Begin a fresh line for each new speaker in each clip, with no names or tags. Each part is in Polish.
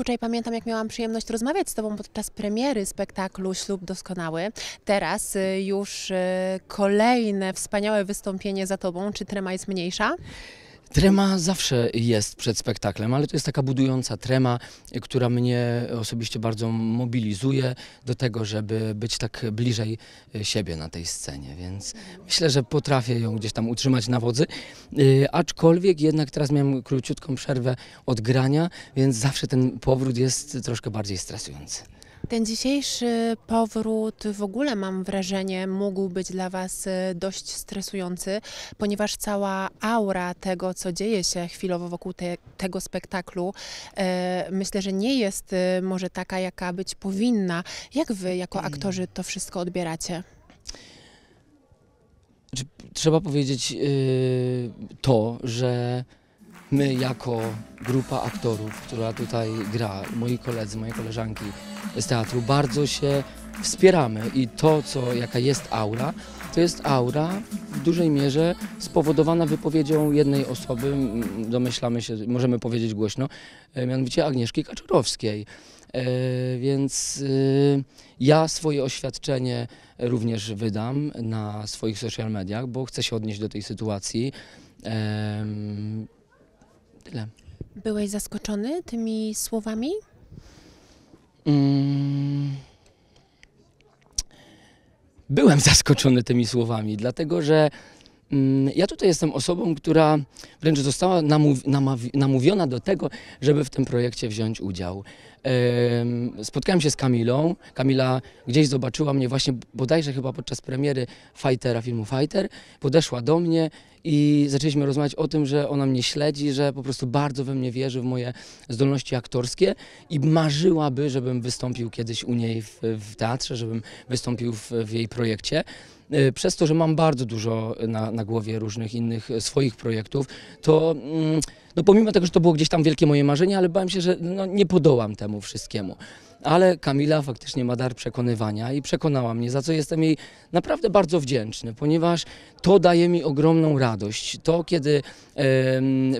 Kurczę, pamiętam, jak miałam przyjemność rozmawiać z Tobą podczas premiery spektaklu Ślub Doskonały. Teraz y, już y, kolejne wspaniałe wystąpienie za Tobą. Czy trema jest mniejsza?
Trema zawsze jest przed spektaklem, ale to jest taka budująca trema, która mnie osobiście bardzo mobilizuje do tego, żeby być tak bliżej e, siebie na tej scenie, więc myślę, że potrafię ją gdzieś tam utrzymać na wodzy, e, aczkolwiek jednak teraz miałem króciutką przerwę od grania, więc zawsze ten powrót jest troszkę bardziej stresujący.
Ten dzisiejszy powrót w ogóle mam wrażenie mógł być dla Was e, dość stresujący, ponieważ cała aura tego, co dzieje się chwilowo wokół te, tego spektaklu, e, myślę, że nie jest e, może taka, jaka być powinna. Jak Wy jako hmm. aktorzy to wszystko odbieracie?
Trzeba powiedzieć yy, to, że my jako grupa aktorów, która tutaj gra, moi koledzy, moje koleżanki z teatru, bardzo się wspieramy i to, co, jaka jest aura, to jest aura w dużej mierze spowodowana wypowiedzią jednej osoby, domyślamy się, możemy powiedzieć głośno, e, mianowicie Agnieszki Kaczorowskiej. E, więc e, ja swoje oświadczenie również wydam na swoich social mediach, bo chcę się odnieść do tej sytuacji.
Byłeś zaskoczony tymi słowami?
Mm. Byłem zaskoczony tymi słowami, dlatego że mm, ja tutaj jestem osobą, która wręcz została namówiona do tego, żeby w tym projekcie wziąć udział. spotkałem się z Kamilą. Kamila gdzieś zobaczyła mnie właśnie bodajże chyba podczas premiery Fightera, filmu Fighter. Podeszła do mnie i zaczęliśmy rozmawiać o tym, że ona mnie śledzi, że po prostu bardzo we mnie wierzy, w moje zdolności aktorskie i marzyłaby, żebym wystąpił kiedyś u niej w, w teatrze, żebym wystąpił w, w jej projekcie y, przez to, że mam bardzo dużo na, na głowie różnych innych swoich projektów, to mm, no pomimo tego, że to było gdzieś tam wielkie moje marzenie, ale bałem się, że no, nie podołam temu wszystkiemu ale Kamila faktycznie ma dar przekonywania i przekonała mnie, za co jestem jej naprawdę bardzo wdzięczny, ponieważ to daje mi ogromną radość. To, kiedy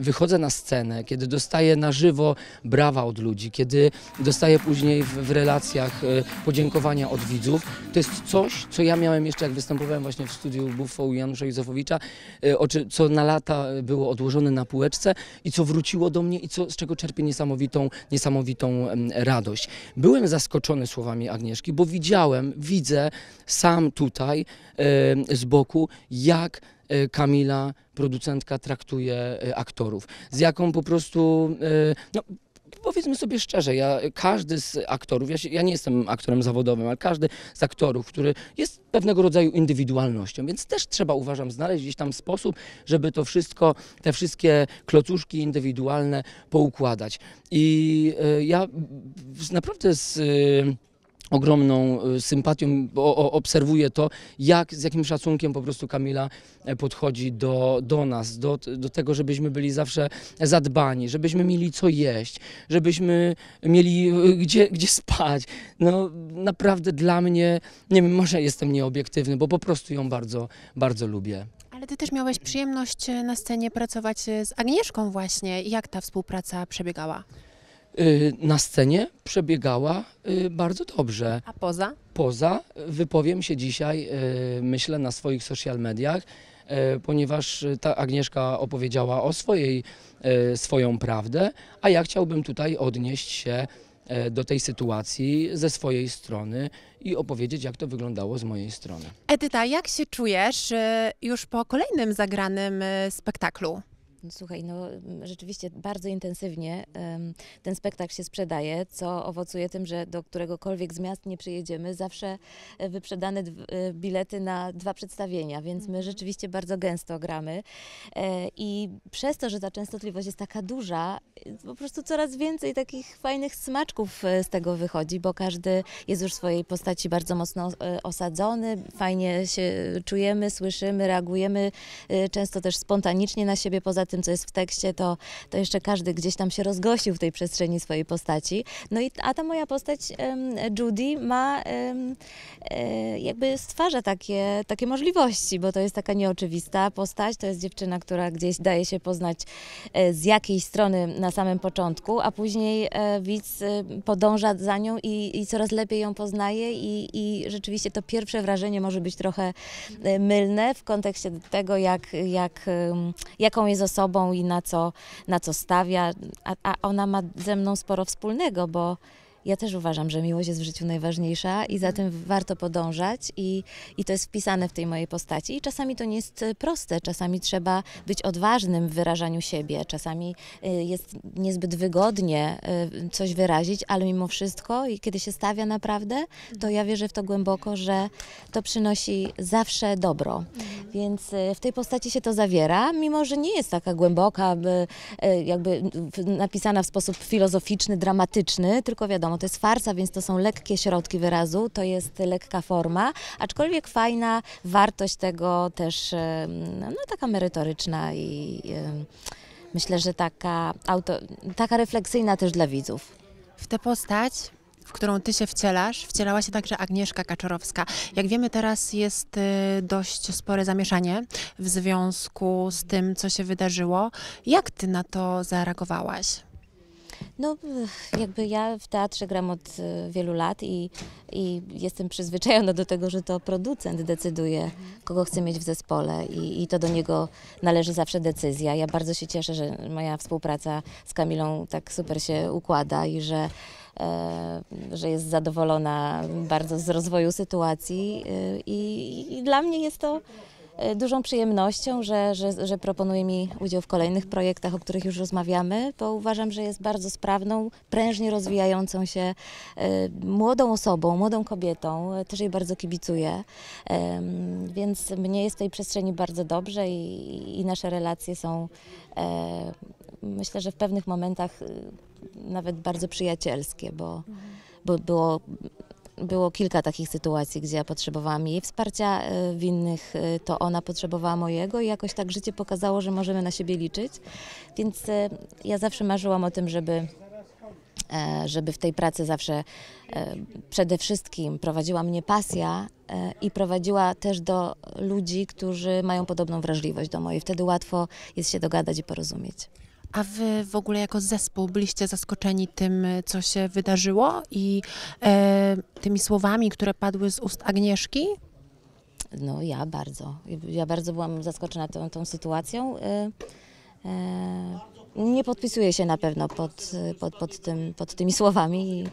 wychodzę na scenę, kiedy dostaję na żywo brawa od ludzi, kiedy dostaję później w, relacjach e, podziękowania od widzów, to jest coś, co ja miałem jeszcze, jak występowałem właśnie w studiu Buffo u Janusza Józefowicza, e, co na lata było odłożone na półeczce i co wróciło do mnie i co, z czego czerpię niesamowitą, niesamowitą radość. Był byłem zaskoczony słowami Agnieszki, bo widziałem, widzę sam tutaj z boku, jak e, Kamila, producentka, traktuje e, aktorów. Z jaką po prostu. E, no, powiedzmy sobie szczerze, ja, każdy z aktorów, ja, się, ja, nie jestem aktorem zawodowym, ale każdy z aktorów, który jest pewnego rodzaju indywidualnością, więc też trzeba uważam znaleźć gdzieś tam sposób, żeby to wszystko, te wszystkie klocuszki indywidualne poukładać. I y, ja naprawdę z... Y, ogromną y, sympatią obserwuję to, jak, z jakim szacunkiem po prostu Kamila e, podchodzi do, do nas, do, do tego, żebyśmy byli zawsze zadbani, żebyśmy mieli co jeść, żebyśmy mieli y, gdzie, gdzie spać. No naprawdę dla mnie, nie wiem, może jestem nieobiektywny, bo po prostu ją bardzo, bardzo lubię.
Ale ty też miałeś przyjemność e, na scenie pracować e, z Agnieszką właśnie. Jak ta współpraca przebiegała?
Y, na scenie przebiegała y, bardzo dobrze. A poza? Poza wypowiem się dzisiaj, y, myślę, na swoich social mediach, ponieważ ta Agnieszka opowiedziała o swojej, swoją prawdę, a ja chciałbym tutaj odnieść się do tej sytuacji ze swojej strony i opowiedzieć, jak to wyglądało z mojej strony.
Edyta, jak się czujesz już po kolejnym zagranym spektaklu? Słuchaj, no mm, rzeczywiście bardzo intensywnie ten spektakl się sprzedaje, co owocuje tym, że do któregokolwiek z miast nie przyjedziemy, zawsze e, wyprzedane e, bilety na dwa przedstawienia, więc my mhm. rzeczywiście bardzo gęsto gramy. E, I przez to, że ta częstotliwość jest taka duża, po prostu coraz więcej takich fajnych smaczków z tego wychodzi, bo każdy jest już w swojej postaci bardzo mocno osadzony, fajnie się czujemy, słyszymy, reagujemy, często też spontanicznie na siebie poza tym, co jest w tekście, to, to jeszcze każdy gdzieś tam się rozgościł w tej przestrzeni swojej postaci. No i a ta moja postać Judy ma e, jakby stwarza takie, takie możliwości, bo to jest taka nieoczywista postać, to jest dziewczyna, która gdzieś daje się poznać e, z jakiej strony na samym początku, a później e, widz podąża za nią i, i coraz lepiej ją poznaje i, i rzeczywiście to pierwsze wrażenie może być trochę mylne w kontekście tego, jak, jak, jaką jest osobą, sobą i na co, na co stawia, a, a ona ma ze mną sporo wspólnego, bo ja też uważam, że miłość jest w życiu najważniejsza i za tym warto podążać i, i to jest wpisane w tej mojej postaci. I czasami to nie jest e, proste, czasami trzeba być odważnym w wyrażaniu siebie, czasami e, jest niezbyt wygodnie e, coś wyrazić, ale mimo wszystko i kiedy się stawia naprawdę, to ja wierzę w to głęboko, że to przynosi zawsze dobro. Więc w tej postaci się to zawiera, mimo że nie jest taka głęboka, jakby napisana w sposób filozoficzny, dramatyczny, tylko wiadomo, no to jest farsa, więc to są lekkie środki wyrazu, to jest lekka forma, aczkolwiek fajna wartość tego też, no taka merytoryczna i myślę, że taka, auto, taka refleksyjna też dla widzów.
W tę postać w którą ty się wcielasz, wcielała się także Agnieszka Kaczorowska. Jak wiemy, teraz jest y, dość spore zamieszanie w związku z tym, co się wydarzyło. Jak ty na to zareagowałaś?
No, jakby ja w teatrze gram od y, wielu lat i, i jestem przyzwyczajona do tego, że to producent decyduje, kogo chce mieć w zespole i, i to do niego należy zawsze decyzja. Ja bardzo się cieszę, że moja współpraca z Kamilą tak super się układa i że e, że jest zadowolona bardzo z rozwoju sytuacji y, i, i, dla mnie jest to E, dużą przyjemnością, że, że, że proponuje mi udział w kolejnych projektach, o których już rozmawiamy, bo uważam, że jest bardzo sprawną, prężnie rozwijającą się e, młodą osobą, młodą kobietą. E, też jej bardzo kibicuję, więc mnie jest w tej przestrzeni bardzo dobrze i, i nasze relacje są, myślę, że w pewnych momentach nawet bardzo przyjacielskie, bo, bo było było kilka takich sytuacji, gdzie ja potrzebowałam jej wsparcia e, w innych, e, to ona potrzebowała mojego i jakoś tak życie pokazało, że możemy na siebie liczyć. Więc e, ja zawsze marzyłam o tym, żeby żeby w tej pracy zawsze przede wszystkim prowadziła mnie pasja i prowadziła też do ludzi, którzy mają podobną wrażliwość do mojej. Wtedy łatwo jest się dogadać i porozumieć.
A wy w ogóle jako zespół byliście zaskoczeni tym, co
się wydarzyło i e, tymi słowami, które padły z ust Agnieszki? No ja bardzo. Ja bardzo byłam zaskoczona tą, tą sytuacją. E, e, nie podpisuję się na pewno pod, pod, pod, tym, pod tymi słowami i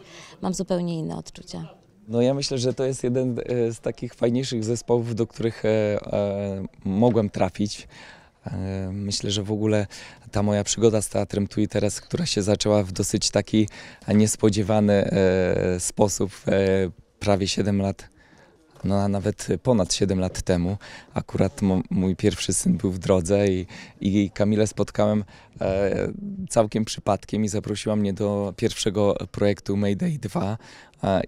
mam zupełnie inne odczucia.
No ja myślę, że to jest jeden e, z takich fajniejszych zespołów, do których e, e, mogłem trafić. E, myślę, że w ogóle ta moja przygoda z teatrem tu i teraz, która się zaczęła w dosyć taki niespodziewany e, sposób, e, prawie 7 lat no a nawet ponad 7 lat temu. Akurat mój pierwszy syn był w drodze i, i Kamilę spotkałem całkiem przypadkiem i zaprosiła mnie do pierwszego projektu Mayday 2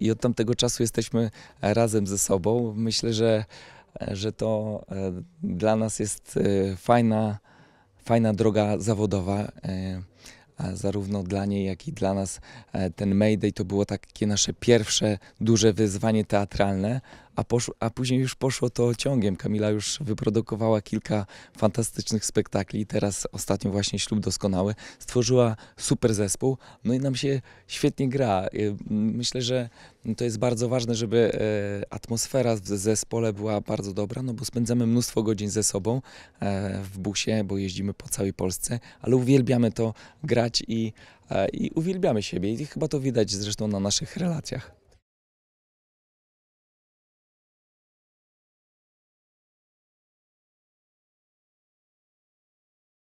i od tamtego czasu jesteśmy razem ze sobą. Myślę, że E, że to e, dla nas jest e, fajna, fajna droga zawodowa. zarówno dla niej, jak i dla nas ten Mayday to było takie nasze pierwsze duże wyzwanie teatralne, a, poszło, a później już poszło to ciągiem. Kamila już wyprodukowała kilka fantastycznych spektakli. Teraz ostatnio właśnie Ślub Doskonały. Stworzyła super zespół, no i nam się świetnie gra. Y, myślę, że to jest bardzo ważne, żeby e, atmosfera w zespole była bardzo dobra, no bo spędzamy mnóstwo godzin ze sobą e, w busie, bo jeździmy po całej Polsce, ale uwielbiamy to grać i, e, i uwielbiamy siebie i chyba to widać zresztą na naszych relacjach.